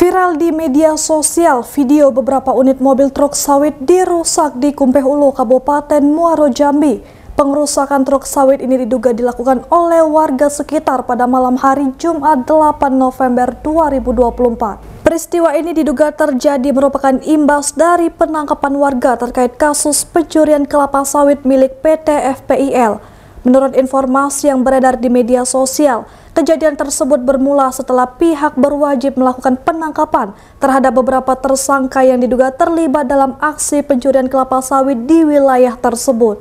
Viral di media sosial, video beberapa unit mobil truk sawit dirusak di Kumpeh Ulu, Kabupaten Muaro Jambi. Pengerusakan truk sawit ini diduga dilakukan oleh warga sekitar pada malam hari Jumat 8 November 2024. Peristiwa ini diduga terjadi merupakan imbas dari penangkapan warga terkait kasus pencurian kelapa sawit milik PT FPIL. Menurut informasi yang beredar di media sosial, kejadian tersebut bermula setelah pihak berwajib melakukan penangkapan terhadap beberapa tersangka yang diduga terlibat dalam aksi pencurian kelapa sawit di wilayah tersebut.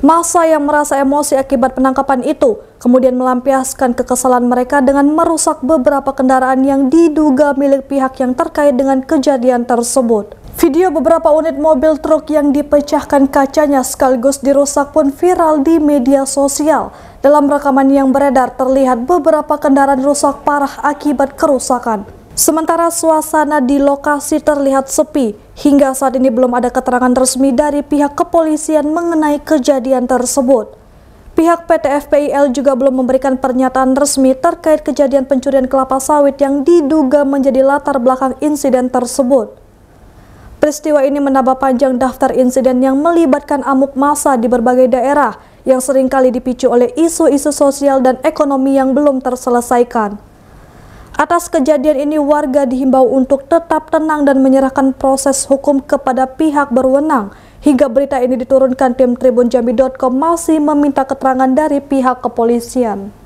Masa yang merasa emosi akibat penangkapan itu kemudian melampiaskan kekesalan mereka dengan merusak beberapa kendaraan yang diduga milik pihak yang terkait dengan kejadian tersebut. Video beberapa unit mobil truk yang dipecahkan kacanya sekaligus dirusak pun viral di media sosial. Dalam rekaman yang beredar terlihat beberapa kendaraan rusak parah akibat kerusakan. Sementara suasana di lokasi terlihat sepi, hingga saat ini belum ada keterangan resmi dari pihak kepolisian mengenai kejadian tersebut. Pihak PT FPIL juga belum memberikan pernyataan resmi terkait kejadian pencurian kelapa sawit yang diduga menjadi latar belakang insiden tersebut. Peristiwa ini menambah panjang daftar insiden yang melibatkan amuk massa di berbagai daerah yang seringkali dipicu oleh isu-isu sosial dan ekonomi yang belum terselesaikan. Atas kejadian ini warga dihimbau untuk tetap tenang dan menyerahkan proses hukum kepada pihak berwenang. Hingga berita ini diturunkan tim tribunjambi.com masih meminta keterangan dari pihak kepolisian.